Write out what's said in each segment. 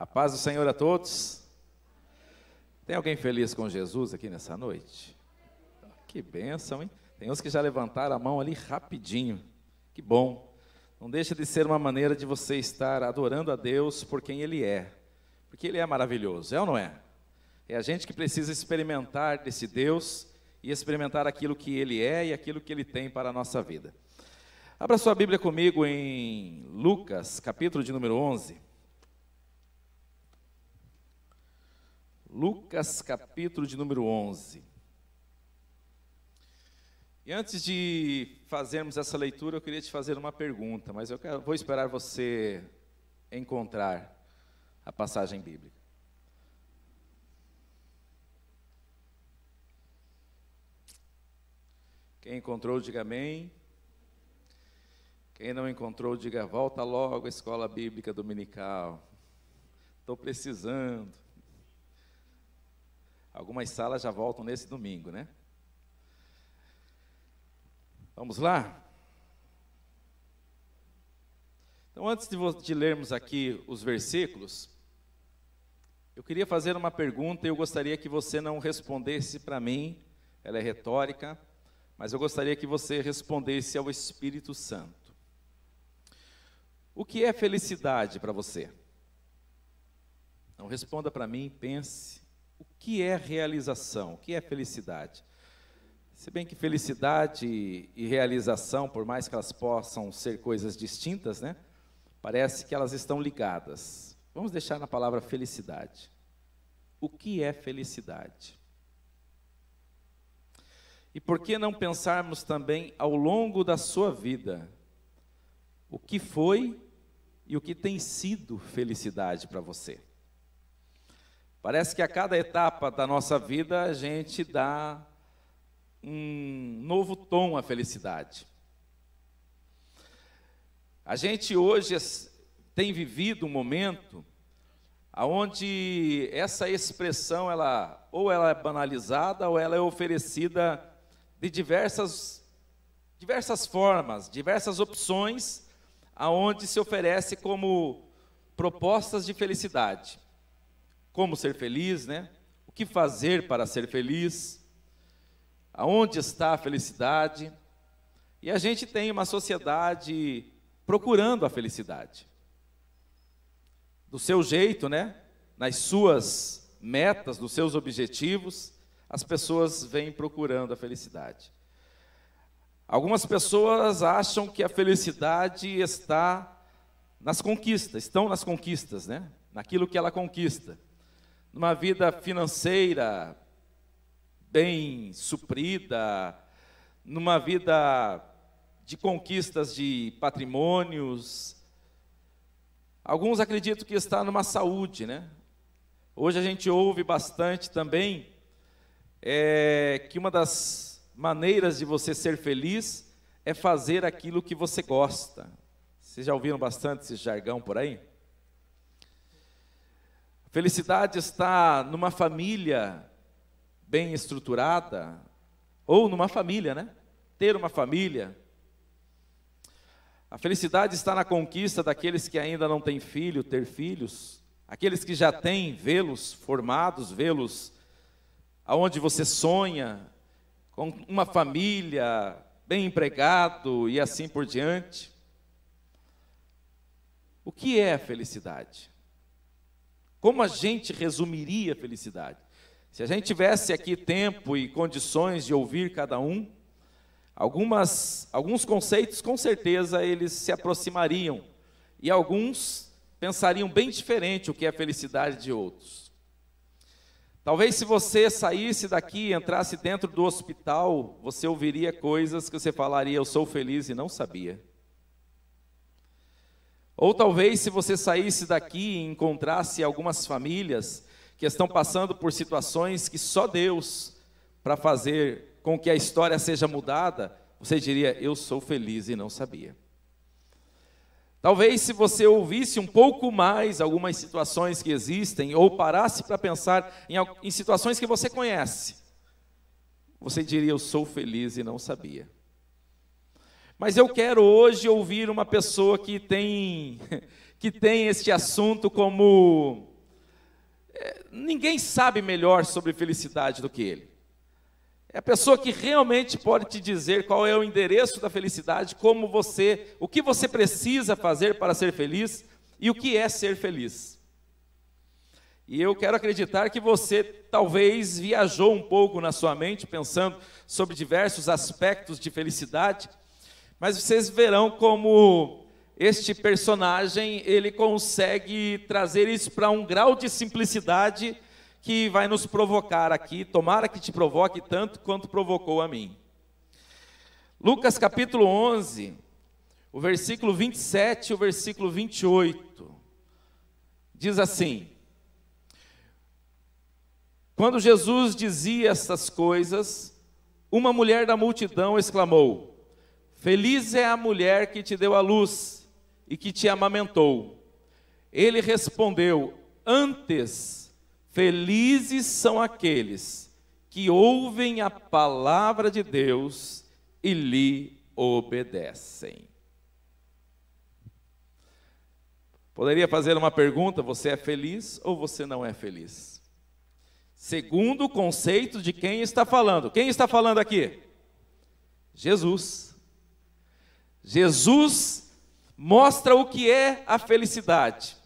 A paz do Senhor a todos. Tem alguém feliz com Jesus aqui nessa noite? Que bênção, hein? Tem uns que já levantaram a mão ali rapidinho. Que bom. Não deixa de ser uma maneira de você estar adorando a Deus por quem Ele é. Porque Ele é maravilhoso, é ou não é? É a gente que precisa experimentar desse Deus e experimentar aquilo que Ele é e aquilo que Ele tem para a nossa vida. Abra sua Bíblia comigo em Lucas, capítulo de número 11. Lucas capítulo de número 11. E antes de fazermos essa leitura, eu queria te fazer uma pergunta, mas eu quero, vou esperar você encontrar a passagem bíblica. Quem encontrou, diga amém. Quem não encontrou, diga volta logo à escola bíblica dominical. Estou precisando. Algumas salas já voltam nesse domingo, né? Vamos lá? Então, antes de, de lermos aqui os versículos, eu queria fazer uma pergunta e eu gostaria que você não respondesse para mim, ela é retórica, mas eu gostaria que você respondesse ao Espírito Santo. O que é felicidade para você? Não responda para mim, pense que é realização, o que é felicidade. Se bem que felicidade e realização, por mais que elas possam ser coisas distintas, né? Parece que elas estão ligadas. Vamos deixar na palavra felicidade. O que é felicidade? E por que não pensarmos também ao longo da sua vida o que foi e o que tem sido felicidade para você? Parece que a cada etapa da nossa vida a gente dá um novo tom à felicidade. A gente hoje tem vivido um momento aonde essa expressão ela ou ela é banalizada ou ela é oferecida de diversas diversas formas, diversas opções aonde se oferece como propostas de felicidade como ser feliz, né? O que fazer para ser feliz? Aonde está a felicidade? E a gente tem uma sociedade procurando a felicidade. Do seu jeito, né? Nas suas metas, nos seus objetivos, as pessoas vêm procurando a felicidade. Algumas pessoas acham que a felicidade está nas conquistas, estão nas conquistas, né? Naquilo que ela conquista uma vida financeira bem suprida, numa vida de conquistas de patrimônios. Alguns acreditam que está numa saúde, né? Hoje a gente ouve bastante também é, que uma das maneiras de você ser feliz é fazer aquilo que você gosta. Vocês já ouviram bastante esse jargão por aí? Felicidade está numa família bem estruturada, ou numa família, né? Ter uma família. A felicidade está na conquista daqueles que ainda não têm filho, ter filhos. Aqueles que já têm, vê-los formados, vê-los aonde você sonha, com uma família, bem empregado e assim por diante. O que é a felicidade? Como a gente resumiria a felicidade? Se a gente tivesse aqui tempo e condições de ouvir cada um, algumas, alguns conceitos com certeza eles se aproximariam e alguns pensariam bem diferente o que é felicidade de outros. Talvez se você saísse daqui, entrasse dentro do hospital, você ouviria coisas que você falaria eu sou feliz e não sabia. Ou talvez, se você saísse daqui e encontrasse algumas famílias que estão passando por situações que só Deus, para fazer com que a história seja mudada, você diria: Eu sou feliz e não sabia. Talvez, se você ouvisse um pouco mais algumas situações que existem, ou parasse para pensar em, em situações que você conhece, você diria: Eu sou feliz e não sabia. Mas eu quero hoje ouvir uma pessoa que tem que tem este assunto como é, ninguém sabe melhor sobre felicidade do que ele. É a pessoa que realmente pode te dizer qual é o endereço da felicidade, como você, o que você precisa fazer para ser feliz e o que é ser feliz. E eu quero acreditar que você talvez viajou um pouco na sua mente pensando sobre diversos aspectos de felicidade mas vocês verão como este personagem ele consegue trazer isso para um grau de simplicidade que vai nos provocar aqui. Tomara que te provoque tanto quanto provocou a mim. Lucas capítulo 11, o versículo 27 e o versículo 28. Diz assim: Quando Jesus dizia estas coisas, uma mulher da multidão exclamou: Feliz é a mulher que te deu a luz e que te amamentou. Ele respondeu: Antes, felizes são aqueles que ouvem a palavra de Deus e lhe obedecem. Poderia fazer uma pergunta: você é feliz ou você não é feliz? Segundo o conceito de quem está falando. Quem está falando aqui? Jesus. Jesus mostra o que é a felicidade.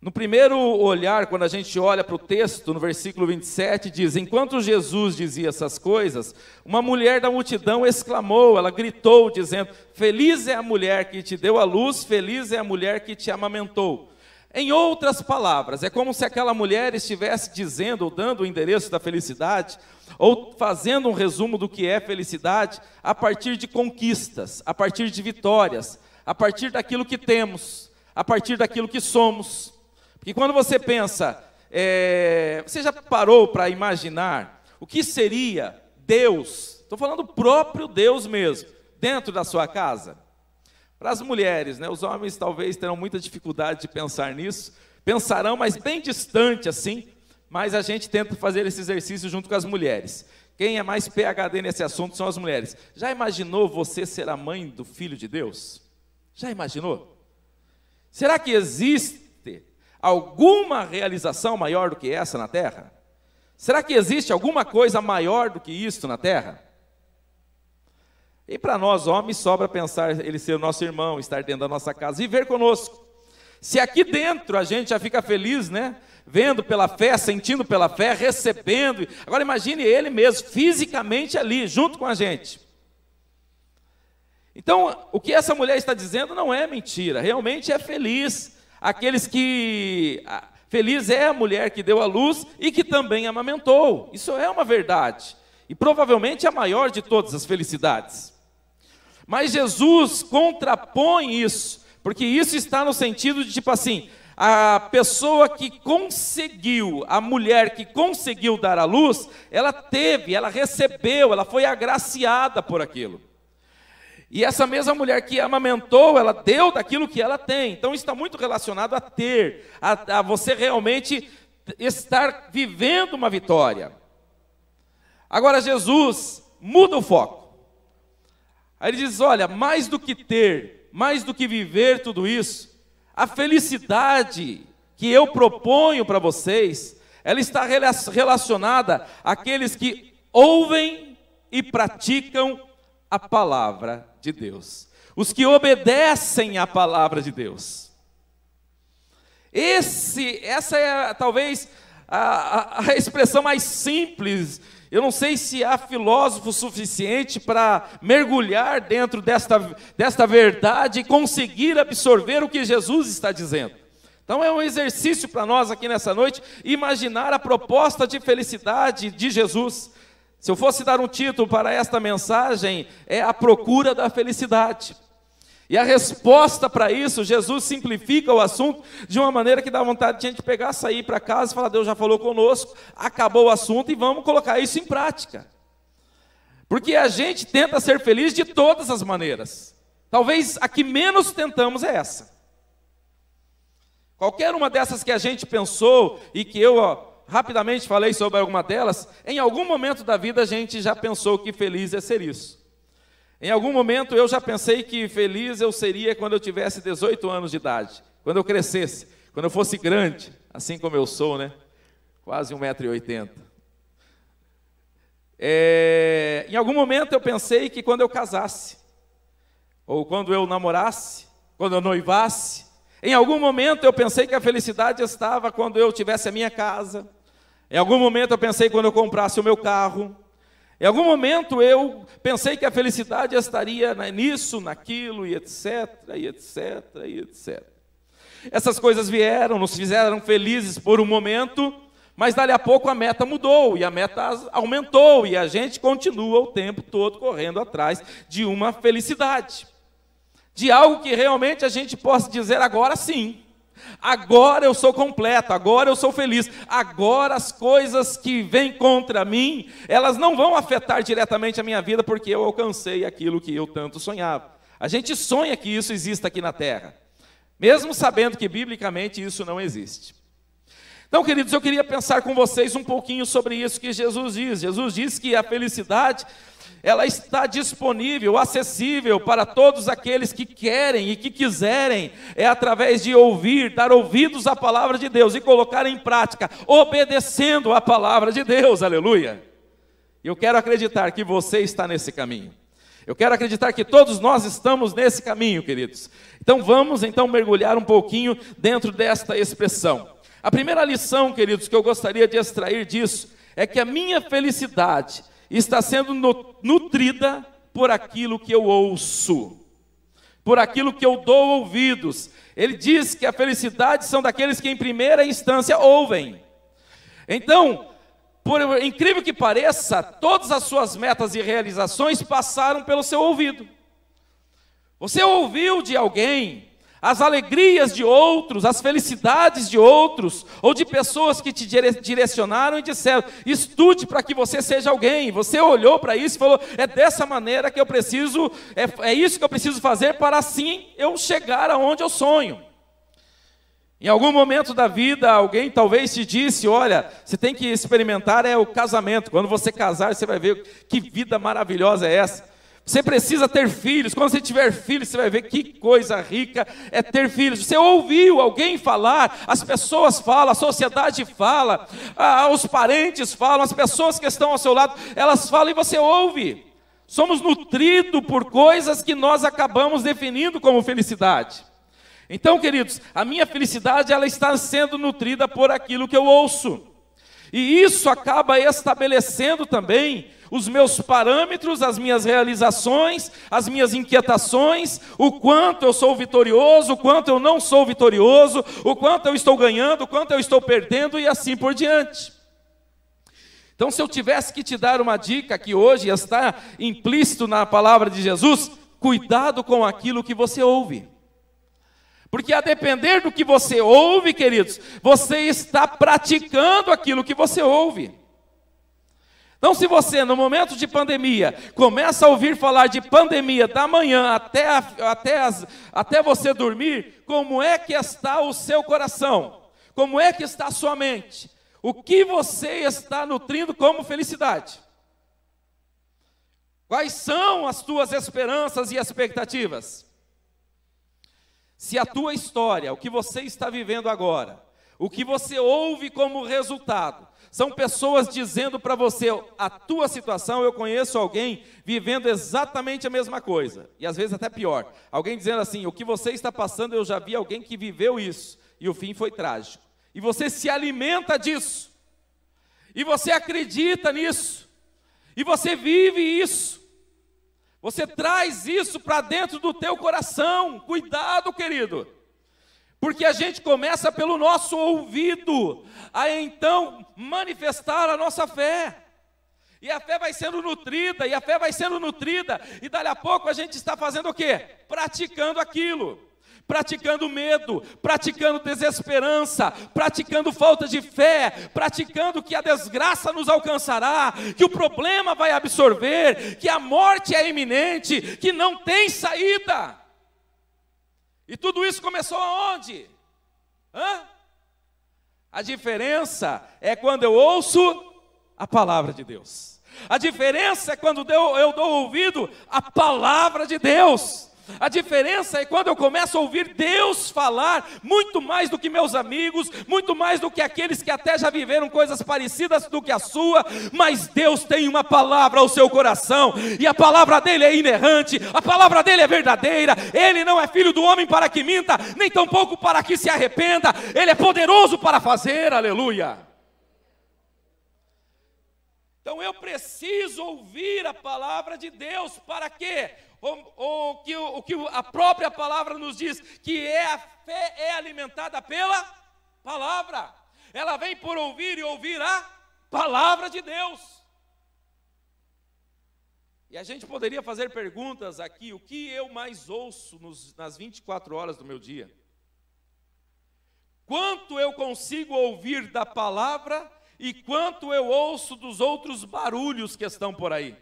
No primeiro olhar, quando a gente olha para o texto, no versículo 27, diz: Enquanto Jesus dizia essas coisas, uma mulher da multidão exclamou, ela gritou, dizendo: Feliz é a mulher que te deu a luz, feliz é a mulher que te amamentou. Em outras palavras, é como se aquela mulher estivesse dizendo ou dando o endereço da felicidade ou fazendo um resumo do que é felicidade a partir de conquistas, a partir de vitórias, a partir daquilo que temos, a partir daquilo que somos. Porque quando você pensa, é, você já parou para imaginar o que seria Deus, estou falando o próprio Deus mesmo, dentro da sua casa? Para as mulheres, né, os homens talvez terão muita dificuldade de pensar nisso, pensarão, mas bem distante assim, mas a gente tenta fazer esse exercício junto com as mulheres. Quem é mais PHD nesse assunto são as mulheres. Já imaginou você ser a mãe do filho de Deus? Já imaginou? Será que existe alguma realização maior do que essa na terra? Será que existe alguma coisa maior do que isto na terra? E para nós homens sobra pensar ele ser o nosso irmão, estar dentro da nossa casa, viver conosco. Se aqui dentro a gente já fica feliz, né? vendo pela fé, sentindo pela fé, recebendo. Agora imagine ele mesmo, fisicamente ali, junto com a gente. Então, o que essa mulher está dizendo não é mentira, realmente é feliz. Aqueles que. Feliz é a mulher que deu à luz e que também amamentou. Isso é uma verdade. E provavelmente a maior de todas as felicidades. Mas Jesus contrapõe isso, porque isso está no sentido de tipo assim: a pessoa que conseguiu, a mulher que conseguiu dar à luz, ela teve, ela recebeu, ela foi agraciada por aquilo. E essa mesma mulher que amamentou, ela deu daquilo que ela tem. Então está muito relacionado a ter, a, a você realmente estar vivendo uma vitória. Agora Jesus muda o foco. Aí ele diz: olha, mais do que ter, mais do que viver tudo isso, a felicidade que eu proponho para vocês, ela está relacionada àqueles que ouvem e praticam a palavra de Deus. Os que obedecem à palavra de Deus. Esse, essa é talvez a, a, a expressão mais simples eu não sei se há filósofo suficiente para mergulhar dentro desta, desta verdade e conseguir absorver o que Jesus está dizendo. Então é um exercício para nós aqui nessa noite imaginar a proposta de felicidade de Jesus. Se eu fosse dar um título para esta mensagem, é a procura da felicidade. E a resposta para isso, Jesus simplifica o assunto de uma maneira que dá vontade de a gente pegar, sair para casa e falar: Deus já falou conosco, acabou o assunto e vamos colocar isso em prática. Porque a gente tenta ser feliz de todas as maneiras. Talvez a que menos tentamos é essa. Qualquer uma dessas que a gente pensou e que eu ó, rapidamente falei sobre alguma delas, em algum momento da vida a gente já pensou que feliz é ser isso. Em algum momento eu já pensei que feliz eu seria quando eu tivesse 18 anos de idade, quando eu crescesse, quando eu fosse grande, assim como eu sou, né? Quase 1,80m. É, em algum momento eu pensei que quando eu casasse, ou quando eu namorasse, quando eu noivasse, em algum momento eu pensei que a felicidade estava quando eu tivesse a minha casa. Em algum momento eu pensei quando eu comprasse o meu carro. Em algum momento eu pensei que a felicidade estaria nisso, naquilo, e etc, e etc, e etc. Essas coisas vieram, nos fizeram felizes por um momento, mas dali a pouco a meta mudou e a meta aumentou, e a gente continua o tempo todo correndo atrás de uma felicidade, de algo que realmente a gente possa dizer agora sim, Agora eu sou completo, agora eu sou feliz. Agora as coisas que vêm contra mim, elas não vão afetar diretamente a minha vida, porque eu alcancei aquilo que eu tanto sonhava. A gente sonha que isso exista aqui na terra, mesmo sabendo que biblicamente isso não existe. Então, queridos, eu queria pensar com vocês um pouquinho sobre isso que Jesus diz. Jesus diz que a felicidade ela está disponível, acessível para todos aqueles que querem e que quiserem, é através de ouvir, dar ouvidos à palavra de Deus e colocar em prática, obedecendo à palavra de Deus, aleluia. Eu quero acreditar que você está nesse caminho. Eu quero acreditar que todos nós estamos nesse caminho, queridos. Então vamos então mergulhar um pouquinho dentro desta expressão. A primeira lição, queridos, que eu gostaria de extrair disso é que a minha felicidade está sendo nutrida por aquilo que eu ouço, por aquilo que eu dou ouvidos. Ele diz que a felicidade são daqueles que, em primeira instância, ouvem. Então, por incrível que pareça, todas as suas metas e realizações passaram pelo seu ouvido. Você ouviu de alguém as alegrias de outros, as felicidades de outros, ou de pessoas que te direcionaram e disseram: estude para que você seja alguém. Você olhou para isso e falou: é dessa maneira que eu preciso, é, é isso que eu preciso fazer para assim eu chegar aonde eu sonho. Em algum momento da vida, alguém talvez te disse: olha, você tem que experimentar é o casamento. Quando você casar, você vai ver que vida maravilhosa é essa. Você precisa ter filhos. Quando você tiver filhos, você vai ver que coisa rica é ter filhos. Você ouviu alguém falar, as pessoas falam, a sociedade fala, os parentes falam, as pessoas que estão ao seu lado, elas falam e você ouve. Somos nutridos por coisas que nós acabamos definindo como felicidade. Então, queridos, a minha felicidade ela está sendo nutrida por aquilo que eu ouço. E isso acaba estabelecendo também os meus parâmetros, as minhas realizações, as minhas inquietações, o quanto eu sou vitorioso, o quanto eu não sou vitorioso, o quanto eu estou ganhando, o quanto eu estou perdendo e assim por diante. Então, se eu tivesse que te dar uma dica que hoje está implícito na palavra de Jesus, cuidado com aquilo que você ouve. Porque a depender do que você ouve, queridos, você está praticando aquilo que você ouve. Então, se você, no momento de pandemia, começa a ouvir falar de pandemia da manhã até, a, até, as, até você dormir, como é que está o seu coração? Como é que está a sua mente? O que você está nutrindo como felicidade? Quais são as tuas esperanças e expectativas? Se a tua história, o que você está vivendo agora, o que você ouve como resultado, são pessoas dizendo para você a tua situação, eu conheço alguém vivendo exatamente a mesma coisa, e às vezes até pior. Alguém dizendo assim: "O que você está passando, eu já vi alguém que viveu isso e o fim foi trágico". E você se alimenta disso. E você acredita nisso. E você vive isso. Você traz isso para dentro do teu coração. Cuidado, querido. Porque a gente começa pelo nosso ouvido a então manifestar a nossa fé. E a fé vai sendo nutrida, e a fé vai sendo nutrida, e dali a pouco a gente está fazendo o quê? Praticando aquilo praticando medo, praticando desesperança, praticando falta de fé, praticando que a desgraça nos alcançará, que o problema vai absorver, que a morte é iminente, que não tem saída. E tudo isso começou aonde? Hã? A diferença é quando eu ouço a palavra de Deus. A diferença é quando eu dou ouvido à palavra de Deus. A diferença é quando eu começo a ouvir Deus falar, muito mais do que meus amigos, muito mais do que aqueles que até já viveram coisas parecidas do que a sua, mas Deus tem uma palavra ao seu coração, e a palavra dele é inerrante, a palavra dele é verdadeira. Ele não é filho do homem para que minta, nem tampouco para que se arrependa, ele é poderoso para fazer, aleluia. Então eu preciso ouvir a palavra de Deus para quê? ou, ou que, o que a própria palavra nos diz, que é a fé é alimentada pela palavra. Ela vem por ouvir e ouvir a palavra de Deus. E a gente poderia fazer perguntas aqui: o que eu mais ouço nos, nas 24 horas do meu dia? Quanto eu consigo ouvir da palavra e quanto eu ouço dos outros barulhos que estão por aí?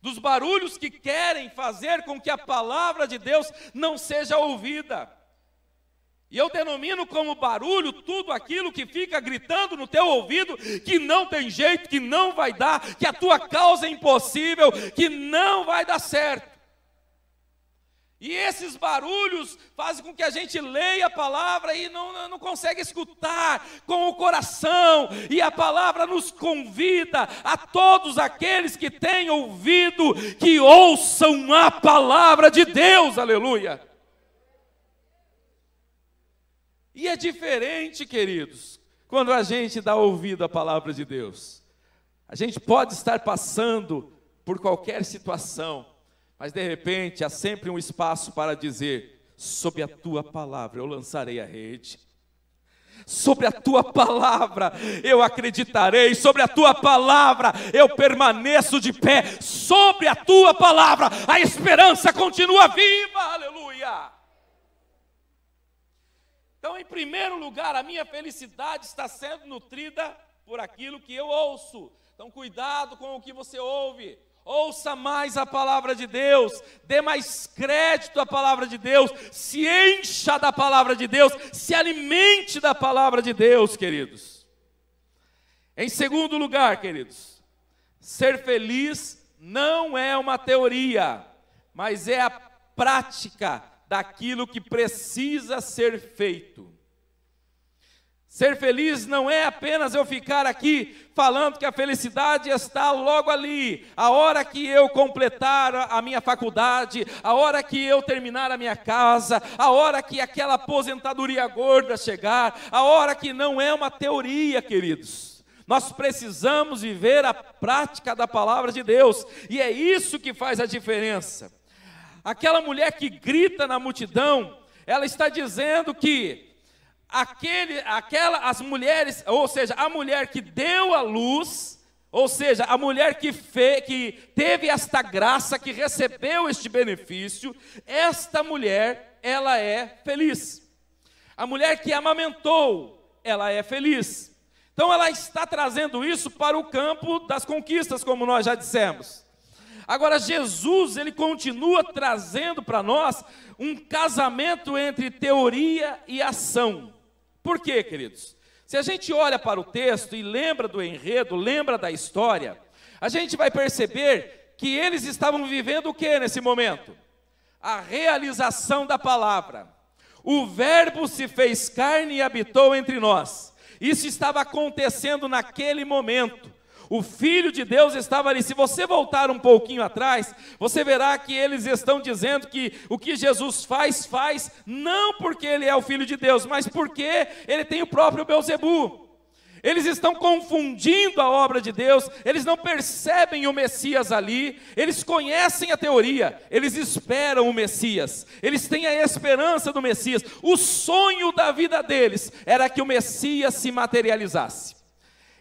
dos barulhos que querem fazer com que a palavra de Deus não seja ouvida. E eu denomino como barulho tudo aquilo que fica gritando no teu ouvido que não tem jeito, que não vai dar, que a tua causa é impossível, que não vai dar certo. E esses barulhos fazem com que a gente leia a palavra e não, não consegue escutar com o coração. E a palavra nos convida a todos aqueles que têm ouvido, que ouçam a palavra de Deus, aleluia. E é diferente, queridos, quando a gente dá ouvido à palavra de Deus. A gente pode estar passando por qualquer situação mas de repente há sempre um espaço para dizer: sob a tua palavra eu lançarei a rede. Sobre a tua palavra eu acreditarei, sobre a tua palavra eu permaneço de pé, sobre a tua palavra a esperança continua viva, aleluia. Então, em primeiro lugar, a minha felicidade está sendo nutrida por aquilo que eu ouço. Então, cuidado com o que você ouve ouça mais a palavra de Deus, dê mais crédito à palavra de Deus, se encha da palavra de Deus, se alimente da palavra de Deus, queridos. Em segundo lugar, queridos, ser feliz não é uma teoria, mas é a prática daquilo que precisa ser feito. Ser feliz não é apenas eu ficar aqui falando que a felicidade está logo ali. A hora que eu completar a minha faculdade, a hora que eu terminar a minha casa, a hora que aquela aposentadoria gorda chegar, a hora que não é uma teoria, queridos. Nós precisamos viver a prática da palavra de Deus, e é isso que faz a diferença. Aquela mulher que grita na multidão, ela está dizendo que aquele, aquela, as mulheres, ou seja, a mulher que deu a luz, ou seja, a mulher que, fe, que teve esta graça, que recebeu este benefício, esta mulher, ela é feliz. A mulher que amamentou, ela é feliz. Então ela está trazendo isso para o campo das conquistas, como nós já dissemos. Agora Jesus, ele continua trazendo para nós um casamento entre teoria e ação. Por quê, queridos? Se a gente olha para o texto e lembra do enredo, lembra da história, a gente vai perceber que eles estavam vivendo o que nesse momento? A realização da palavra. O Verbo se fez carne e habitou entre nós. Isso estava acontecendo naquele momento o Filho de Deus estava ali. Se você voltar um pouquinho atrás, você verá que eles estão dizendo que o que Jesus faz, faz não porque ele é o Filho de Deus, mas porque ele tem o próprio Beuzebu. Eles estão confundindo a obra de Deus, eles não percebem o Messias ali, eles conhecem a teoria, eles esperam o Messias, eles têm a esperança do Messias. O sonho da vida deles era que o Messias se materializasse.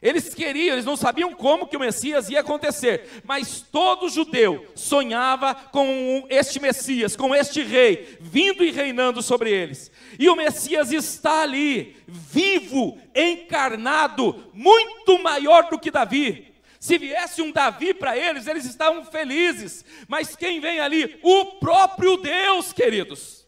Eles queriam, eles não sabiam como que o Messias ia acontecer, mas todo judeu sonhava com este Messias, com este rei, vindo e reinando sobre eles. E o Messias está ali, vivo, encarnado, muito maior do que Davi. Se viesse um Davi para eles, eles estavam felizes, mas quem vem ali? O próprio Deus, queridos.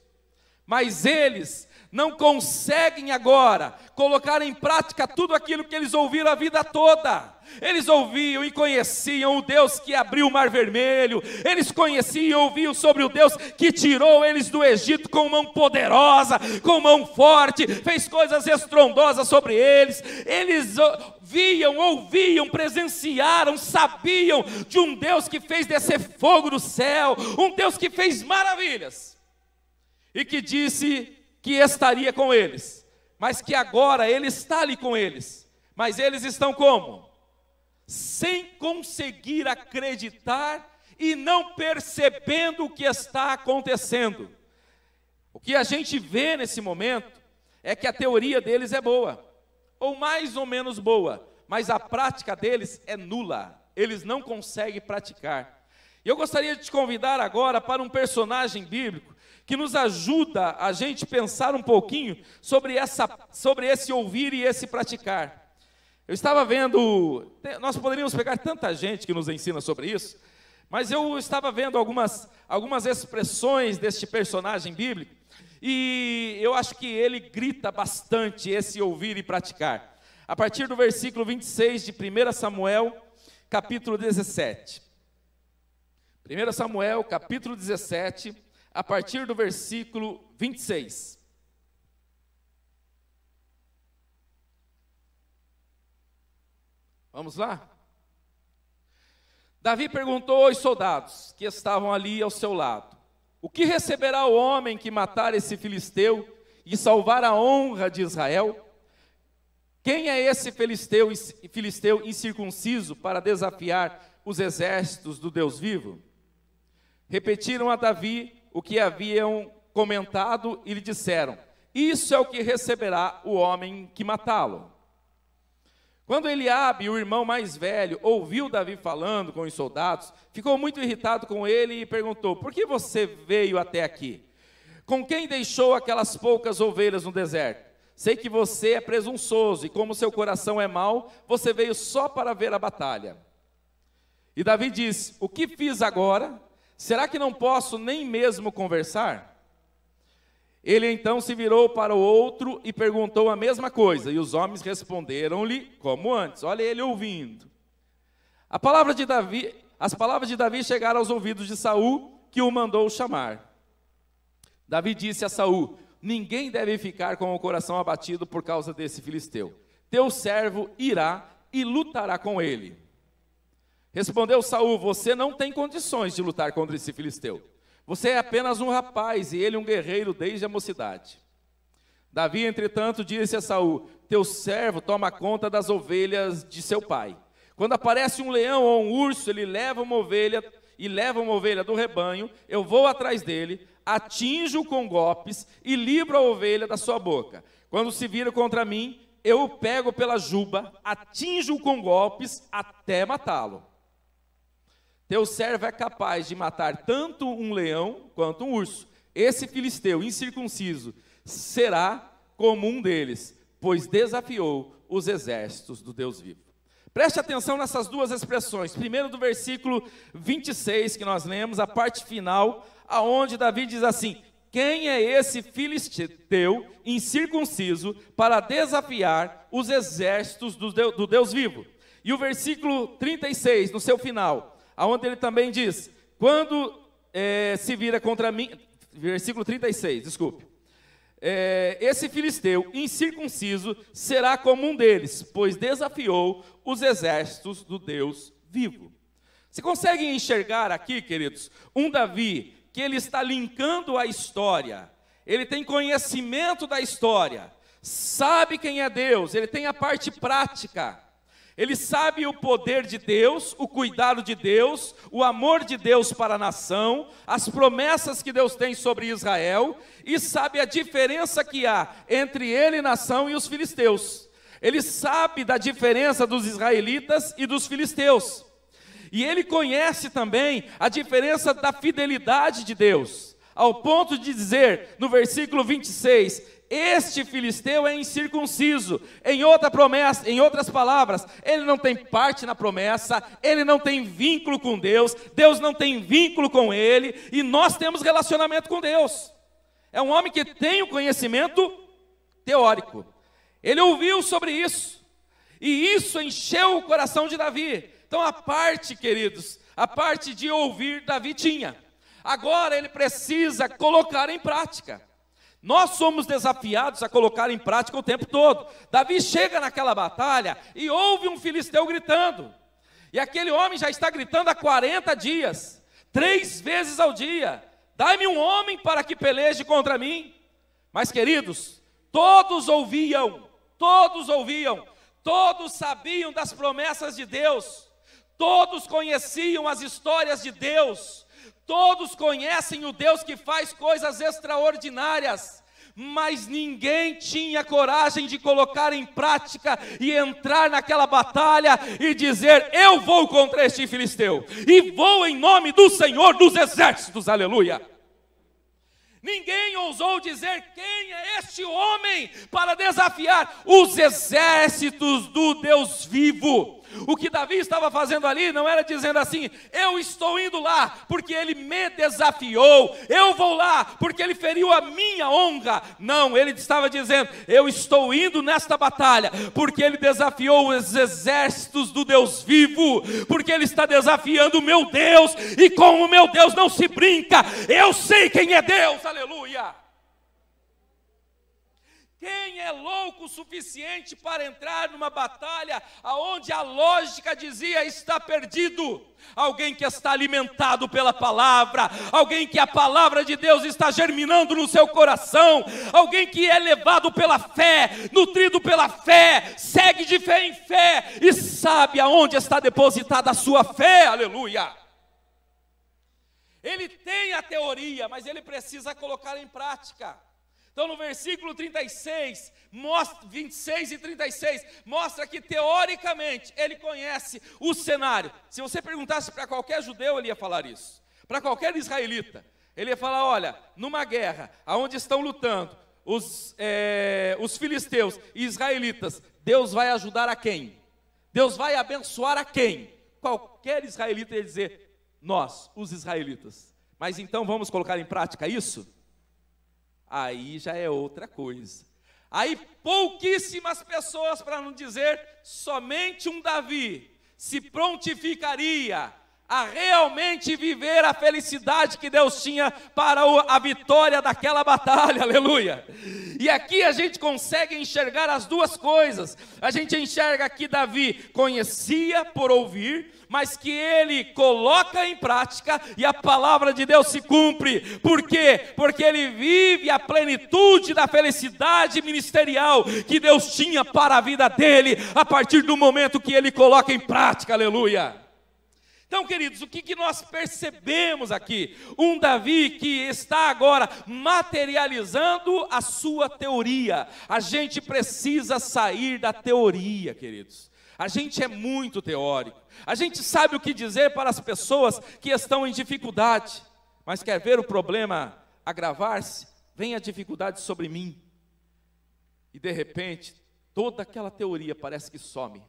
Mas eles não conseguem agora colocar em prática tudo aquilo que eles ouviram a vida toda. Eles ouviam e conheciam o Deus que abriu o Mar Vermelho, eles conheciam e ouviam sobre o Deus que tirou eles do Egito com mão poderosa, com mão forte, fez coisas estrondosas sobre eles. Eles viam, ouviam, presenciaram, sabiam de um Deus que fez descer fogo do céu, um Deus que fez maravilhas e que disse que estaria com eles, mas que agora ele está ali com eles. Mas eles estão como? Sem conseguir acreditar e não percebendo o que está acontecendo. O que a gente vê nesse momento é que a teoria deles é boa, ou mais ou menos boa, mas a prática deles é nula. Eles não conseguem praticar. E eu gostaria de te convidar agora para um personagem bíblico que nos ajuda a gente pensar um pouquinho sobre, essa, sobre esse ouvir e esse praticar. Eu estava vendo, nós poderíamos pegar tanta gente que nos ensina sobre isso, mas eu estava vendo algumas, algumas expressões deste personagem bíblico e eu acho que ele grita bastante esse ouvir e praticar. A partir do versículo 26 de 1 Samuel, capítulo 17. 1 Samuel, capítulo 17, a partir do versículo 26. Vamos lá? Davi perguntou aos soldados que estavam ali ao seu lado: O que receberá o homem que matar esse filisteu e salvar a honra de Israel? Quem é esse filisteu, filisteu incircunciso para desafiar os exércitos do Deus vivo? Repetiram a Davi o que haviam comentado e lhe disseram: Isso é o que receberá o homem que matá-lo. Quando Eliabe, o irmão mais velho, ouviu Davi falando com os soldados, ficou muito irritado com ele e perguntou: Por que você veio até aqui? Com quem deixou aquelas poucas ovelhas no deserto? Sei que você é presunçoso e, como seu coração é mau, você veio só para ver a batalha. E Davi disse: O que fiz agora? Será que não posso nem mesmo conversar? Ele então se virou para o outro e perguntou a mesma coisa, e os homens responderam-lhe como antes. Olha ele ouvindo. A palavra de Davi, as palavras de Davi chegaram aos ouvidos de Saul, que o mandou chamar. Davi disse a Saul: Ninguém deve ficar com o coração abatido por causa desse filisteu. Teu servo irá e lutará com ele. Respondeu Saul: Você não tem condições de lutar contra esse filisteu. Você é apenas um rapaz e ele um guerreiro desde a mocidade. Davi, entretanto, disse a Saul: Teu servo toma conta das ovelhas de seu pai. Quando aparece um leão ou um urso, ele leva uma ovelha e leva uma ovelha do rebanho, eu vou atrás dele, atinjo com golpes e libro a ovelha da sua boca. Quando se vira contra mim, eu o pego pela juba, atinjo com golpes até matá-lo. Teu servo é capaz de matar tanto um leão quanto um urso. Esse filisteu incircunciso será como um deles, pois desafiou os exércitos do Deus vivo. Preste atenção nessas duas expressões. Primeiro do versículo 26 que nós lemos, a parte final, aonde Davi diz assim: quem é esse filisteu incircunciso para desafiar os exércitos do Deus, do Deus, vivo? E o versículo 36, no seu final: aonde ele também diz: quando é, se vira contra mim, versículo 36, desculpe. É, esse filisteu incircunciso será como um deles, pois desafiou os exércitos do Deus vivo. Você consegue enxergar aqui, queridos, um Davi que ele está linkando a história, ele tem conhecimento da história, sabe quem é Deus, ele tem a parte prática ele sabe o poder de Deus, o cuidado de Deus, o amor de Deus para a nação, as promessas que Deus tem sobre Israel e sabe a diferença que há entre ele e nação e os filisteus. Ele sabe da diferença dos israelitas e dos filisteus. E ele conhece também a diferença da fidelidade de Deus, ao ponto de dizer no versículo 26: este filisteu é incircunciso. Em outra promessa, em outras palavras, ele não tem parte na promessa, ele não tem vínculo com Deus, Deus não tem vínculo com ele, e nós temos relacionamento com Deus. É um homem que tem o conhecimento teórico. Ele ouviu sobre isso, e isso encheu o coração de Davi. Então, a parte, queridos, a parte de ouvir, Davi tinha. Agora ele precisa colocar em prática. Nós somos desafiados a colocar em prática o tempo todo. Davi chega naquela batalha e ouve um filisteu gritando. E aquele homem já está gritando há 40 dias, três vezes ao dia: Dai-me um homem para que peleje contra mim. Mas, queridos, todos ouviam, todos ouviam, todos sabiam das promessas de Deus, todos conheciam as histórias de Deus, Todos conhecem o Deus que faz coisas extraordinárias, mas ninguém tinha coragem de colocar em prática e entrar naquela batalha e dizer: Eu vou contra este filisteu, e vou em nome do Senhor dos exércitos, aleluia. Ninguém ousou dizer quem é este homem para desafiar os exércitos do Deus vivo. O que Davi estava fazendo ali não era dizendo assim: eu estou indo lá porque ele me desafiou, eu vou lá porque ele feriu a minha honra. Não, ele estava dizendo: eu estou indo nesta batalha porque ele desafiou os exércitos do Deus vivo, porque ele está desafiando o meu Deus e com o meu Deus não se brinca. Eu sei quem é Deus, aleluia. Quem é louco o suficiente para entrar numa batalha aonde a lógica dizia está perdido? Alguém que está alimentado pela palavra, alguém que a palavra de Deus está germinando no seu coração, alguém que é levado pela fé, nutrido pela fé, segue de fé em fé e sabe aonde está depositada a sua fé. Aleluia. Ele tem a teoria, mas ele precisa colocar em prática. Então, no versículo 36, mostra, 26 e 36, mostra que teoricamente ele conhece o cenário. Se você perguntasse para qualquer judeu, ele ia falar isso. Para qualquer israelita, ele ia falar: olha, numa guerra, aonde estão lutando os, é, os filisteus e israelitas, Deus vai ajudar a quem? Deus vai abençoar a quem? Qualquer israelita ia dizer: nós, os israelitas. Mas então vamos colocar em prática isso? aí já é outra coisa. Aí pouquíssimas pessoas, para não dizer somente um Davi, se prontificaria a realmente viver a felicidade que Deus tinha para a vitória daquela batalha, aleluia. E aqui a gente consegue enxergar as duas coisas. A gente enxerga que Davi conhecia por ouvir, mas que ele coloca em prática e a palavra de Deus se cumpre. Por quê? Porque ele vive a plenitude da felicidade ministerial que Deus tinha para a vida dele a partir do momento que ele coloca em prática, aleluia. Então, queridos, o que, que nós percebemos aqui? Um Davi que está agora materializando a sua teoria. A gente precisa sair da teoria, queridos. A gente é muito teórico. A gente sabe o que dizer para as pessoas que estão em dificuldade. Mas quer ver o problema agravar-se? Vem a dificuldade sobre mim. E de repente, toda aquela teoria parece que some.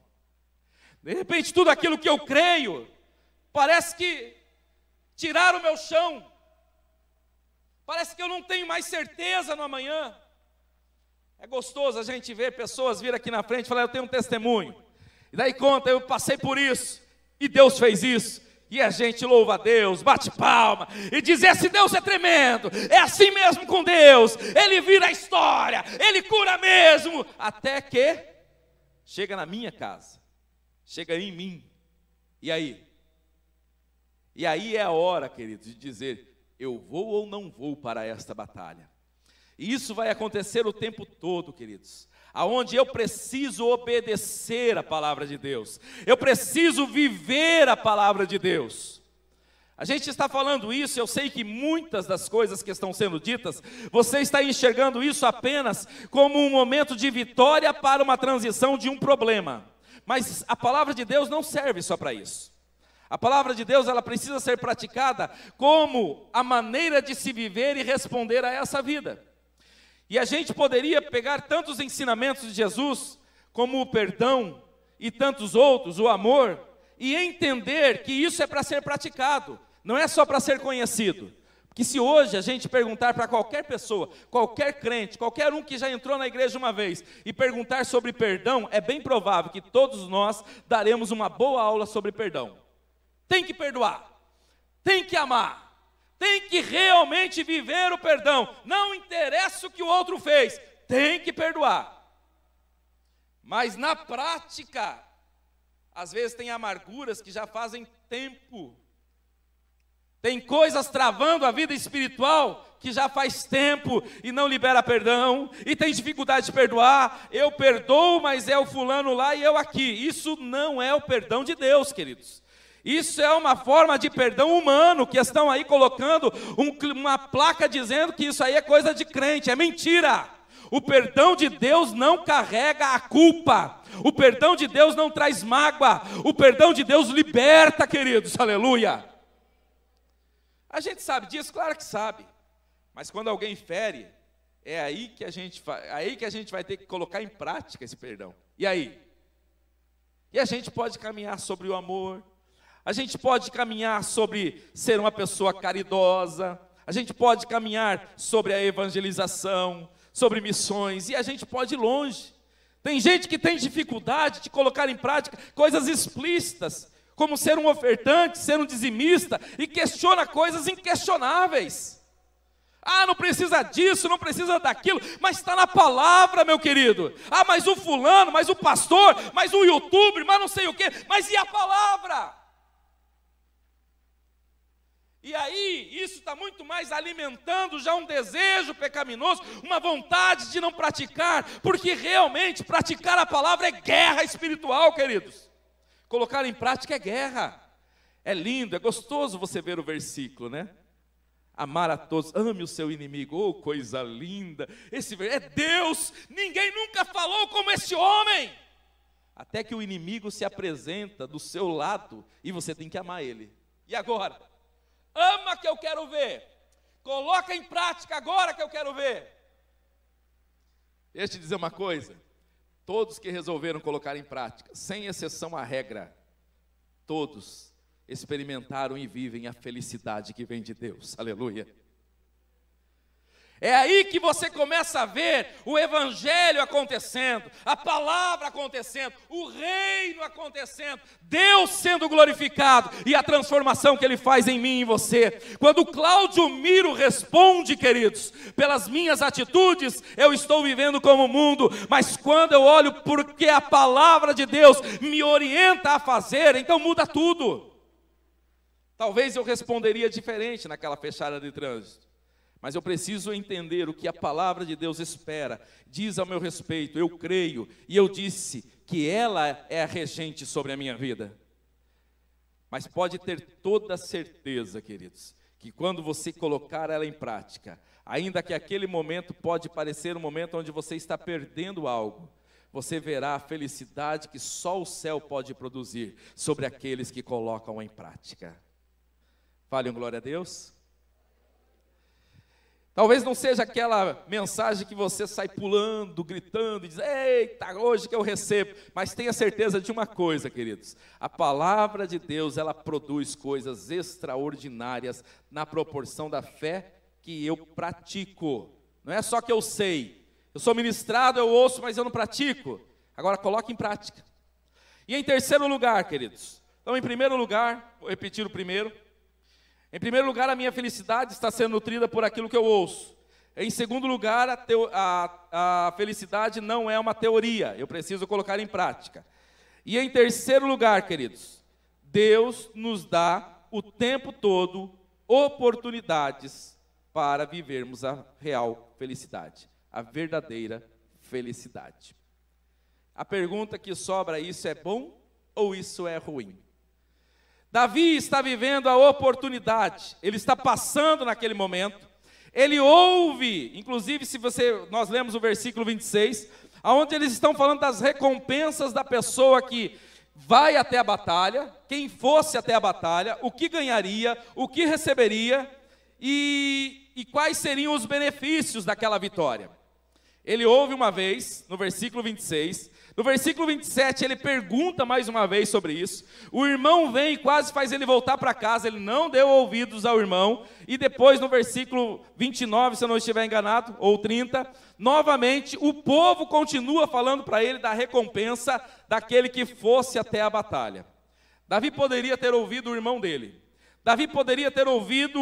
De repente, tudo aquilo que eu creio Parece que tiraram o meu chão. Parece que eu não tenho mais certeza no amanhã. É gostoso a gente ver pessoas vir aqui na frente e falar: Eu tenho um testemunho. E daí conta: Eu passei por isso. E Deus fez isso. E a gente louva a Deus, bate palma e diz: Esse Deus é tremendo. É assim mesmo com Deus. Ele vira a história. Ele cura mesmo. Até que chega na minha casa. Chega em mim. E aí? E aí é a hora, queridos, de dizer: eu vou ou não vou para esta batalha. E isso vai acontecer o tempo todo, queridos aonde eu preciso obedecer a palavra de Deus, eu preciso viver a palavra de Deus. A gente está falando isso, eu sei que muitas das coisas que estão sendo ditas, você está enxergando isso apenas como um momento de vitória para uma transição de um problema. Mas a palavra de Deus não serve só para isso. A palavra de Deus, ela precisa ser praticada como a maneira de se viver e responder a essa vida. E a gente poderia pegar tantos ensinamentos de Jesus, como o perdão e tantos outros, o amor, e entender que isso é para ser praticado, não é só para ser conhecido. Porque se hoje a gente perguntar para qualquer pessoa, qualquer crente, qualquer um que já entrou na igreja uma vez e perguntar sobre perdão, é bem provável que todos nós daremos uma boa aula sobre perdão tem que perdoar, tem que amar, tem que realmente viver o perdão. Não interessa o que o outro fez, tem que perdoar. Mas na prática, às vezes tem amarguras que já fazem tempo. Tem coisas travando a vida espiritual que já faz tempo e não libera perdão, e tem dificuldade de perdoar. Eu perdoo, mas é o fulano lá e eu aqui. Isso não é o perdão de Deus, queridos. Isso é uma forma de perdão humano que estão aí colocando um, uma placa dizendo que isso aí é coisa de crente. É mentira. O perdão de Deus não carrega a culpa. O perdão de Deus não traz mágoa. O perdão de Deus liberta, queridos. Aleluia. A gente sabe disso, claro que sabe. Mas quando alguém fere, é aí que a gente, é aí que a gente vai ter que colocar em prática esse perdão. E aí? E a gente pode caminhar sobre o amor, a gente pode caminhar sobre ser uma pessoa caridosa, a gente pode caminhar sobre a evangelização, sobre missões, e a gente pode ir longe. Tem gente que tem dificuldade de colocar em prática coisas explícitas, como ser um ofertante, ser um dizimista, e questiona coisas inquestionáveis. Ah, não precisa disso, não precisa daquilo, mas está na palavra, meu querido. Ah, mas o fulano, mas o pastor, mas o youtuber, mas não sei o quê, mas e a palavra? E aí, isso está muito mais alimentando já um desejo pecaminoso, uma vontade de não praticar, porque realmente praticar a palavra é guerra espiritual, queridos. Colocar em prática é guerra. É lindo, é gostoso você ver o versículo, né? Amar a todos, ame o seu inimigo, oh coisa linda. Esse é Deus, ninguém nunca falou como esse homem. Até que o inimigo se apresenta do seu lado e você tem que amar ele. E agora? Ama que eu quero ver. Coloca em prática agora que eu quero ver. Deixa eu te dizer uma coisa. Todos que resolveram colocar em prática, sem exceção à regra, todos experimentaram e vivem a felicidade que vem de Deus. Aleluia. É aí que você começa a ver o Evangelho acontecendo, a palavra acontecendo, o reino acontecendo, Deus sendo glorificado e a transformação que Ele faz em mim e em você. Quando Cláudio Miro responde, queridos, pelas minhas atitudes, eu estou vivendo como o mundo, mas quando eu olho porque a palavra de Deus me orienta a fazer, então muda tudo. Talvez eu responderia diferente naquela fechada de trânsito. Mas eu preciso entender o que a palavra de Deus espera, diz ao meu respeito, eu creio, e eu disse que ela é a regente sobre a minha vida. Mas pode ter toda certeza, queridos, que quando você colocar ela em prática, ainda que aquele momento pode parecer um momento onde você está perdendo algo, você verá a felicidade que só o céu pode produzir sobre aqueles que colocam em prática. Fale um glória a Deus. Talvez não seja aquela mensagem que você sai pulando, gritando, e diz, eita, hoje que eu recebo. Mas tenha certeza de uma coisa, queridos: a palavra de Deus, ela produz coisas extraordinárias na proporção da fé que eu pratico. Não é só que eu sei. Eu sou ministrado, eu ouço, mas eu não pratico. Agora coloque em prática. E em terceiro lugar, queridos. Então, em primeiro lugar, vou repetir o primeiro. Em primeiro lugar, a minha felicidade está sendo nutrida por aquilo que eu ouço. Em segundo lugar, a, teo, a, a felicidade não é uma teoria, eu preciso colocar em prática. E em terceiro lugar, queridos, Deus nos dá o tempo todo oportunidades para vivermos a real felicidade, a verdadeira felicidade. A pergunta que sobra isso é bom ou isso é ruim? Davi está vivendo a oportunidade, ele está passando naquele momento, ele ouve, inclusive se você nós lemos o versículo 26, aonde eles estão falando das recompensas da pessoa que vai até a batalha, quem fosse até a batalha, o que ganharia, o que receberia e, e quais seriam os benefícios daquela vitória. Ele ouve uma vez, no versículo 26. No versículo 27, ele pergunta mais uma vez sobre isso. O irmão vem e quase faz ele voltar para casa. Ele não deu ouvidos ao irmão. E depois, no versículo 29, se eu não estiver enganado, ou 30, novamente o povo continua falando para ele da recompensa daquele que fosse até a batalha. Davi poderia ter ouvido o irmão dele. Davi poderia ter ouvido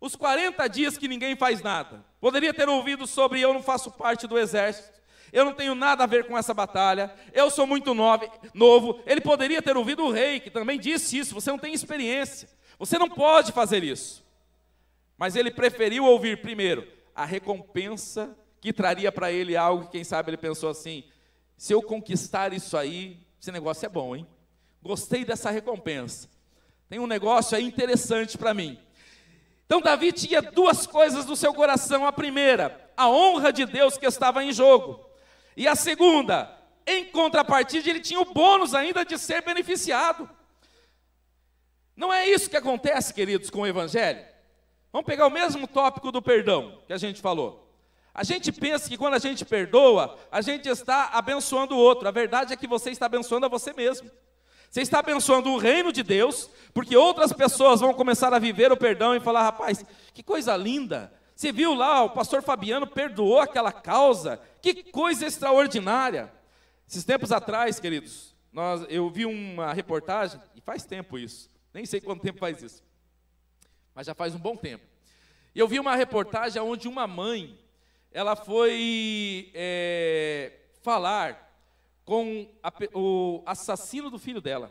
os 40 dias que ninguém faz nada. Poderia ter ouvido sobre eu não faço parte do exército. Eu não tenho nada a ver com essa batalha. Eu sou muito nove, novo. Ele poderia ter ouvido o rei, que também disse isso. Você não tem experiência. Você não pode fazer isso. Mas ele preferiu ouvir primeiro a recompensa que traria para ele algo que, quem sabe, ele pensou assim: se eu conquistar isso aí, esse negócio é bom, hein? Gostei dessa recompensa. Tem um negócio aí interessante para mim. Então, Davi tinha duas coisas no seu coração: a primeira, a honra de Deus que estava em jogo, e a segunda, em contrapartida, ele tinha o bônus ainda de ser beneficiado. Não é isso que acontece, queridos, com o Evangelho. Vamos pegar o mesmo tópico do perdão que a gente falou. A gente pensa que quando a gente perdoa, a gente está abençoando o outro. A verdade é que você está abençoando a você mesmo. Você está abençoando o reino de Deus, porque outras pessoas vão começar a viver o perdão e falar: rapaz, que coisa linda. Você viu lá, o pastor Fabiano perdoou aquela causa, que coisa extraordinária. Esses tempos atrás, queridos, nós, eu vi uma reportagem, e faz tempo isso, nem sei quanto tempo faz isso, mas já faz um bom tempo. Eu vi uma reportagem onde uma mãe, ela foi é, falar com a, o assassino do filho dela.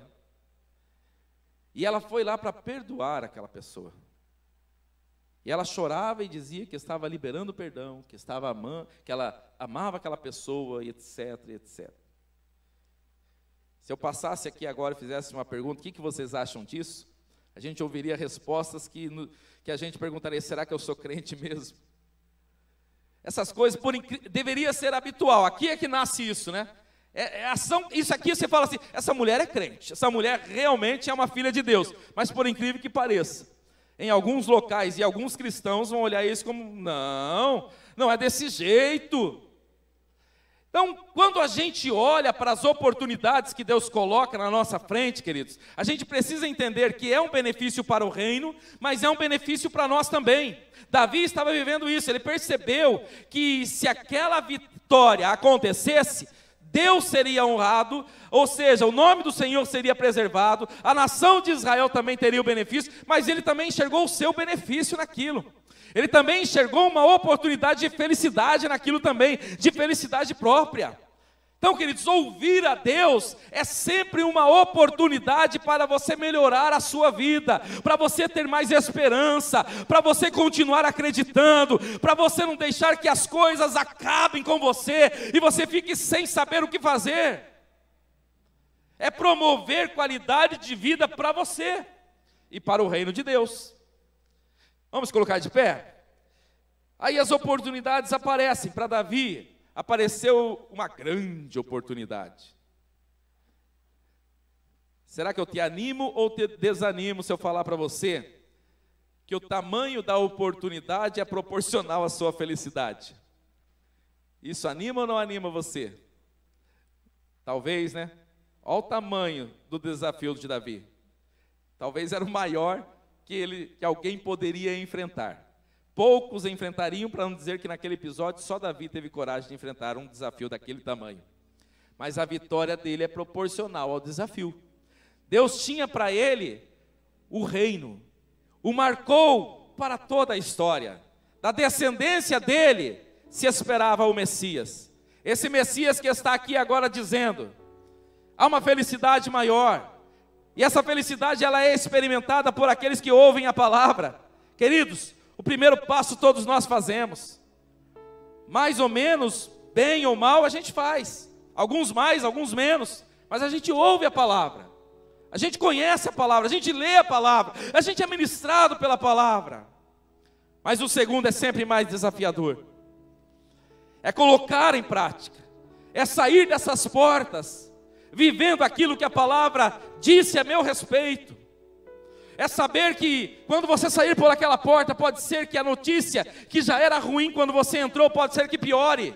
E ela foi lá para perdoar aquela pessoa. E ela chorava e dizia que estava liberando perdão, que estava amando, que ela amava aquela pessoa, etc, etc. Se eu passasse aqui agora e fizesse uma pergunta, o que, que vocês acham disso? A gente ouviria respostas que, no, que a gente perguntaria: será que eu sou crente mesmo? Essas coisas, por deveria ser habitual. Aqui é que nasce isso, né? É, é ação, isso aqui você fala assim: essa mulher é crente, essa mulher realmente é uma filha de Deus. Mas por incrível que pareça, em alguns locais e alguns cristãos vão olhar isso como: não, não é desse jeito. Então, quando a gente olha para as oportunidades que Deus coloca na nossa frente, queridos, a gente precisa entender que é um benefício para o reino, mas é um benefício para nós também. Davi estava vivendo isso, ele percebeu que se aquela vitória acontecesse, Deus seria honrado, ou seja, o nome do Senhor seria preservado, a nação de Israel também teria o benefício, mas ele também enxergou o seu benefício naquilo. Ele também enxergou uma oportunidade de felicidade naquilo também, de felicidade própria. Então, queridos, ouvir a Deus é sempre uma oportunidade para você melhorar a sua vida, para você ter mais esperança, para você continuar acreditando, para você não deixar que as coisas acabem com você e você fique sem saber o que fazer. É promover qualidade de vida para você e para o reino de Deus. Vamos colocar de pé? Aí as oportunidades aparecem para Davi apareceu uma grande oportunidade. Será que eu te animo ou te desanimo se eu falar para você que o tamanho da oportunidade é proporcional à sua felicidade? Isso anima ou não anima você? Talvez, né? Olha o tamanho do desafio de Davi. Talvez era o maior que ele que alguém poderia enfrentar poucos enfrentariam, para não dizer que naquele episódio só Davi teve coragem de enfrentar um desafio daquele tamanho. Mas a vitória dele é proporcional ao desafio. Deus tinha para ele o reino, o marcou para toda a história. Da descendência dele se esperava o Messias. Esse Messias que está aqui agora dizendo: há uma felicidade maior. E essa felicidade ela é experimentada por aqueles que ouvem a palavra. Queridos, o primeiro passo todos nós fazemos. Mais ou menos, bem ou mal, a gente faz. Alguns mais, alguns menos. Mas a gente ouve a palavra. A gente conhece a palavra. A gente lê a palavra. A gente é ministrado pela palavra. Mas o segundo é sempre mais desafiador. É colocar em prática. É sair dessas portas. Vivendo aquilo que a palavra disse a meu respeito é saber que quando você sair por aquela porta, pode ser que a notícia que já era ruim quando você entrou, pode ser que piore,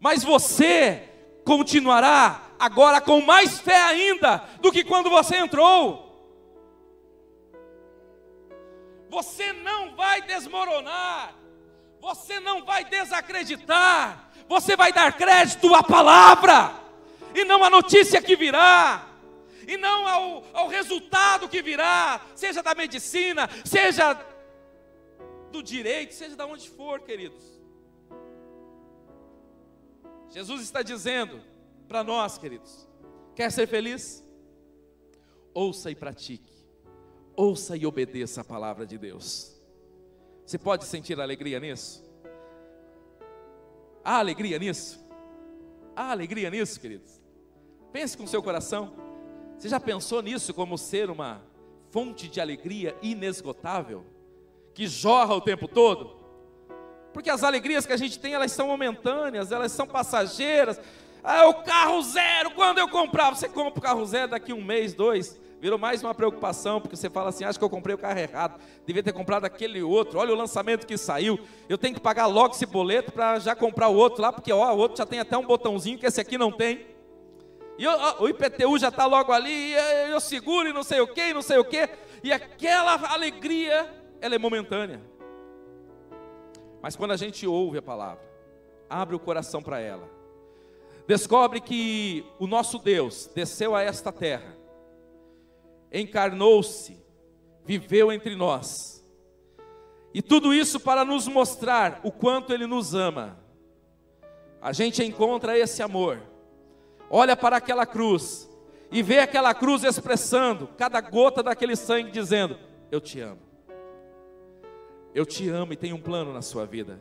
mas você continuará agora com mais fé ainda do que quando você entrou. Você não vai desmoronar, você não vai desacreditar, você vai dar crédito à palavra e não à notícia que virá e não ao, ao resultado que virá, seja da medicina, seja do direito, seja de onde for, queridos. Jesus está dizendo para nós, queridos: quer ser feliz? Ouça e pratique, ouça e obedeça a palavra de Deus. Você pode sentir alegria nisso? Há alegria nisso? Há alegria nisso, queridos? Pense com o seu coração. Você já pensou nisso como ser uma fonte de alegria inesgotável, que jorra o tempo todo? Porque as alegrias que a gente tem, elas são momentâneas, elas são passageiras. Ah, o carro zero, quando eu comprava? Você compra o carro zero daqui um mês, dois, virou mais uma preocupação, porque você fala assim: acho que eu comprei o carro errado, devia ter comprado aquele outro, olha o lançamento que saiu, eu tenho que pagar logo esse boleto para já comprar o outro lá, porque ó, o outro já tem até um botãozinho que esse aqui não tem. E o, o IPTU já está logo ali, e eu seguro e não sei o que, não sei o que. E aquela alegria, ela é momentânea. Mas quando a gente ouve a palavra, abre o coração para ela, descobre que o nosso Deus desceu a esta terra, encarnou-se, viveu entre nós, e tudo isso para nos mostrar o quanto Ele nos ama. A gente encontra esse amor olha para aquela cruz e vê aquela cruz expressando cada gota daquele sangue, dizendo: Eu te amo. Eu te amo e tenho um plano na sua vida.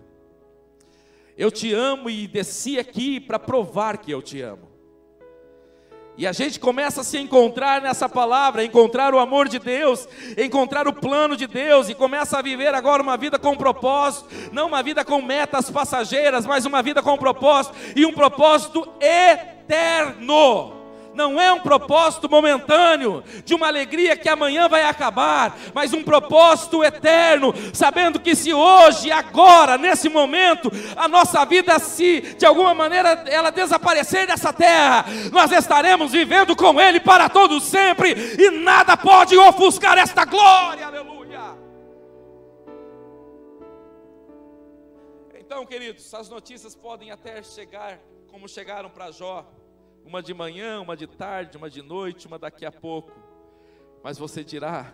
Eu te amo e desci aqui para provar que eu te amo. E a gente começa a se encontrar nessa palavra, encontrar o amor de Deus, encontrar o plano de Deus, e começa a viver agora uma vida com propósito, não uma vida com metas passageiras, mas uma vida com propósito, e um propósito eterno eterno. Não é um propósito momentâneo, de uma alegria que amanhã vai acabar, mas um propósito eterno, sabendo que se hoje, agora, nesse momento, a nossa vida se de alguma maneira ela desaparecer dessa terra, nós estaremos vivendo com ele para todo sempre e nada pode ofuscar esta glória. Aleluia. Então, queridos, as notícias podem até chegar como chegaram para Jó, uma de manhã, uma de tarde, uma de noite, uma daqui a pouco. Mas você dirá: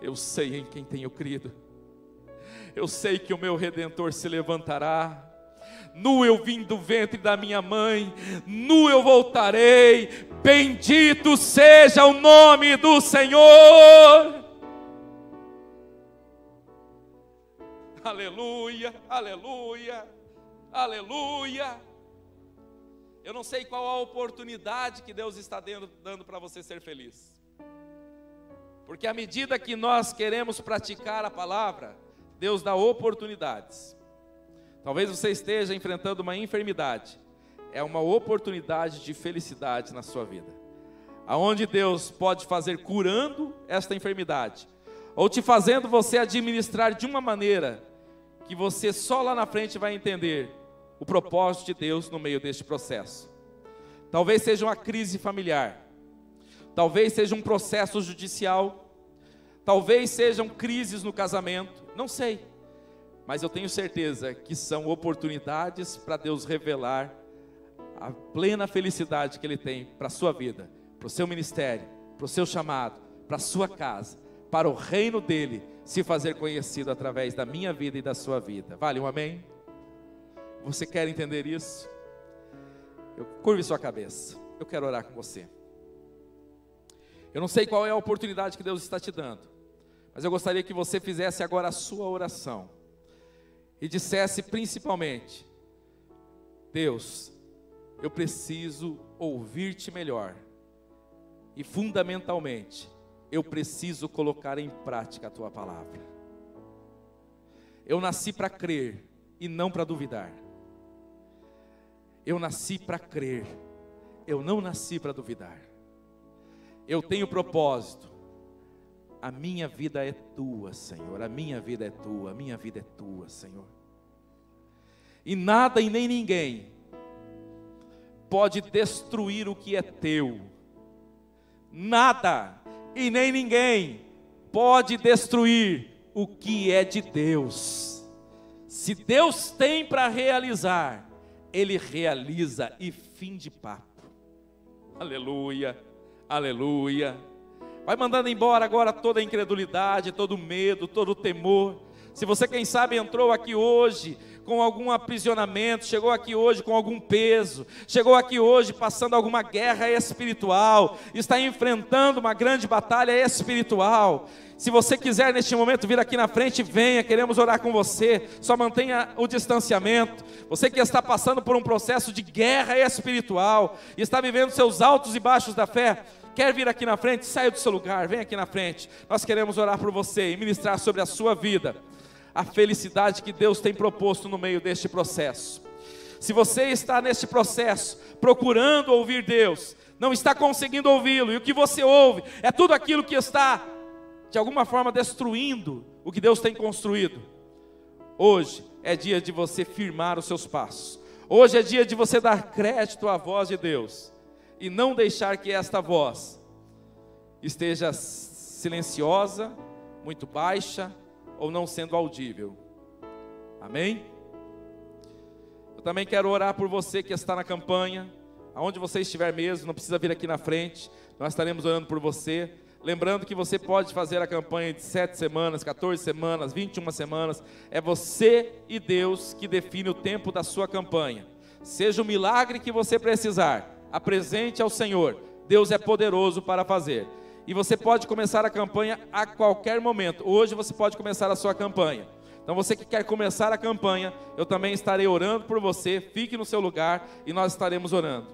Eu sei em quem tenho crido. Eu sei que o meu redentor se levantará. Nu eu vim do ventre da minha mãe, nu eu voltarei. Bendito seja o nome do Senhor. Aleluia, aleluia, aleluia. Eu não sei qual a oportunidade que Deus está dando para você ser feliz. Porque à medida que nós queremos praticar a palavra, Deus dá oportunidades. Talvez você esteja enfrentando uma enfermidade. É uma oportunidade de felicidade na sua vida. Aonde Deus pode fazer curando esta enfermidade ou te fazendo você administrar de uma maneira que você só lá na frente vai entender o propósito de Deus no meio deste processo. Talvez seja uma crise familiar, talvez seja um processo judicial, talvez sejam crises no casamento, não sei, mas eu tenho certeza que são oportunidades para Deus revelar a plena felicidade que Ele tem para a sua vida, para o seu ministério, para o seu chamado, para a sua casa, para o reino dele se fazer conhecido através da minha vida e da sua vida. Vale um amém? Você quer entender isso? Eu, curve sua cabeça. Eu quero orar com você. Eu não sei qual é a oportunidade que Deus está te dando, mas eu gostaria que você fizesse agora a sua oração e dissesse principalmente: Deus, eu preciso ouvir-te melhor e fundamentalmente, eu preciso colocar em prática a tua palavra. Eu nasci para crer e não para duvidar. Eu nasci para crer, eu não nasci para duvidar. Eu tenho propósito. A minha vida é tua, Senhor. A minha vida é tua, a minha vida é tua, Senhor. E nada e nem ninguém pode destruir o que é teu. Nada e nem ninguém pode destruir o que é de Deus. Se Deus tem para realizar, ele realiza e fim de papo. Aleluia, aleluia. Vai mandando embora agora toda a incredulidade, todo o medo, todo o temor. Se você, quem sabe, entrou aqui hoje com algum aprisionamento, chegou aqui hoje com algum peso, chegou aqui hoje passando alguma guerra espiritual, está enfrentando uma grande batalha espiritual, se você quiser neste momento vir aqui na frente, venha, queremos orar com você. Só mantenha o distanciamento. Você que está passando por um processo de guerra espiritual, está vivendo seus altos e baixos da fé, quer vir aqui na frente, saia do seu lugar, venha aqui na frente. Nós queremos orar por você e ministrar sobre a sua vida a felicidade que Deus tem proposto no meio deste processo. Se você está neste processo procurando ouvir Deus, não está conseguindo ouvi-lo, e o que você ouve é tudo aquilo que está de alguma forma destruindo o que Deus tem construído. Hoje é dia de você firmar os seus passos. Hoje é dia de você dar crédito à voz de Deus e não deixar que esta voz esteja silenciosa, muito baixa ou não sendo audível. Amém? Eu também quero orar por você que está na campanha, aonde você estiver mesmo, não precisa vir aqui na frente, nós estaremos orando por você. Lembrando que você pode fazer a campanha de 7 semanas, 14 semanas, 21 semanas. É você e Deus que define o tempo da sua campanha. Seja o milagre que você precisar, apresente ao Senhor. Deus é poderoso para fazer. E você pode começar a campanha a qualquer momento. Hoje você pode começar a sua campanha. Então você que quer começar a campanha, eu também estarei orando por você. Fique no seu lugar e nós estaremos orando.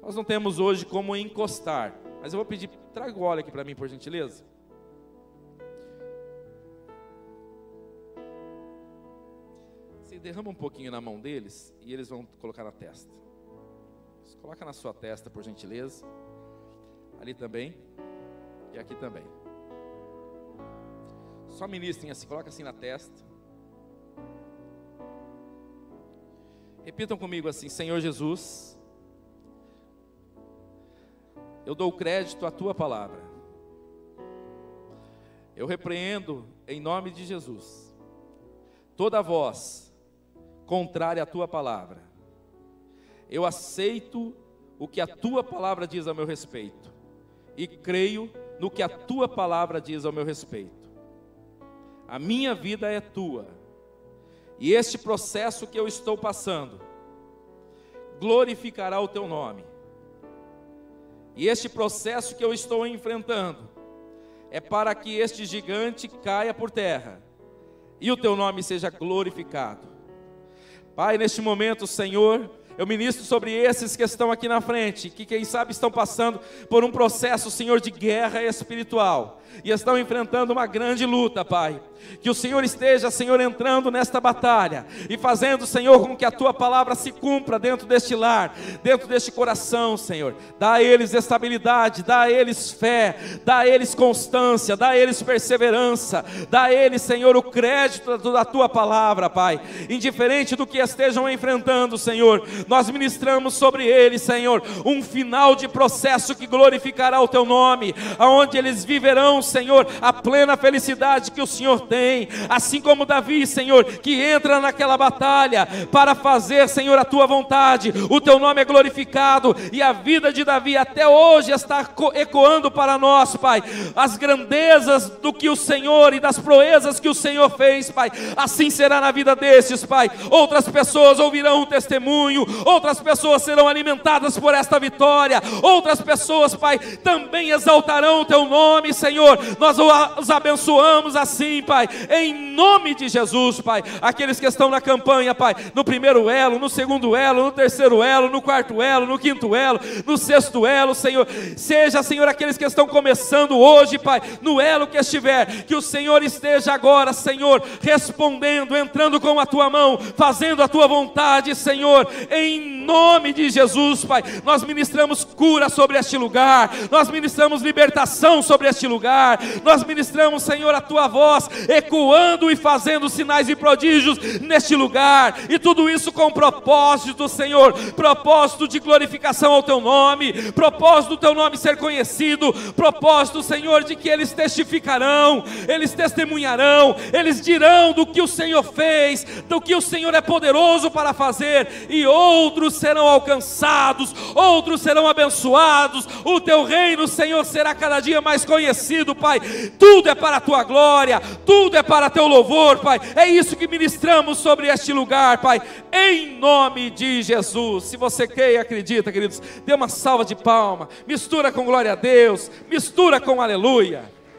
Nós não temos hoje como encostar, mas eu vou pedir Traga o óleo aqui para mim, por gentileza. Você derrama um pouquinho na mão deles e eles vão colocar na testa. Você coloca na sua testa, por gentileza. Ali também e aqui também. Só ministrem assim, coloca assim na testa. Repitam comigo assim: Senhor Jesus, eu dou crédito à tua palavra. Eu repreendo em nome de Jesus toda voz contrária à tua palavra. Eu aceito o que a tua palavra diz a meu respeito e creio no que a tua palavra diz ao meu respeito. A minha vida é tua. E este processo que eu estou passando glorificará o teu nome. E este processo que eu estou enfrentando é para que este gigante caia por terra e o teu nome seja glorificado. Pai, neste momento, Senhor, eu ministro sobre esses que estão aqui na frente, que quem sabe estão passando por um processo, Senhor, de guerra espiritual e estão enfrentando uma grande luta, Pai. Que o Senhor esteja, Senhor, entrando nesta batalha e fazendo, Senhor, com que a tua palavra se cumpra dentro deste lar, dentro deste coração, Senhor. Dá a eles estabilidade, dá a eles fé, dá a eles constância, dá a eles perseverança, dá a eles, Senhor, o crédito da tua palavra, Pai. Indiferente do que estejam enfrentando, Senhor, nós ministramos sobre eles, Senhor, um final de processo que glorificará o teu nome, aonde eles viverão, Senhor, a plena felicidade que o Senhor tem, assim como Davi, Senhor, que entra naquela batalha para fazer, Senhor, a tua vontade, o teu nome é glorificado e a vida de Davi até hoje está ecoando para nós, Pai, as grandezas do que o Senhor e das proezas que o Senhor fez, Pai, assim será na vida desses, Pai. Outras pessoas ouvirão um testemunho, outras pessoas serão alimentadas por esta vitória, outras pessoas, Pai, também exaltarão o teu nome, Senhor Senhor. Nós os abençoamos assim, Pai, em nome de Jesus, Pai. Aqueles que estão na campanha, Pai, no primeiro elo, no segundo elo, no terceiro elo, no quarto elo, no quinto elo, no sexto elo, Senhor. Seja, Senhor, aqueles que estão começando hoje, Pai, no elo que estiver, que o Senhor esteja agora, Senhor, respondendo, entrando com a tua mão, fazendo a tua vontade, Senhor, em nome de Jesus, Pai. Nós ministramos cura sobre este lugar, nós ministramos libertação sobre este lugar lugar. Nós ministramos, Senhor, a tua voz, ecoando e fazendo sinais e prodígios neste lugar. E tudo isso com propósito, Senhor, propósito de glorificação ao teu nome, propósito do teu nome ser conhecido, propósito, Senhor, de que eles testificarão, eles testemunharão, eles dirão do que o Senhor fez, do que o Senhor é poderoso para fazer, e outros serão alcançados, outros serão abençoados. O teu reino, Senhor, será cada dia mais conhecido Pai. Tudo é para a tua glória, tudo é para teu louvor, Pai. É isso que ministramos sobre este lugar, Pai. Em nome de Jesus. Se você quer e acredita, queridos, dê uma salva de palma. Mistura com glória a Deus, mistura com aleluia.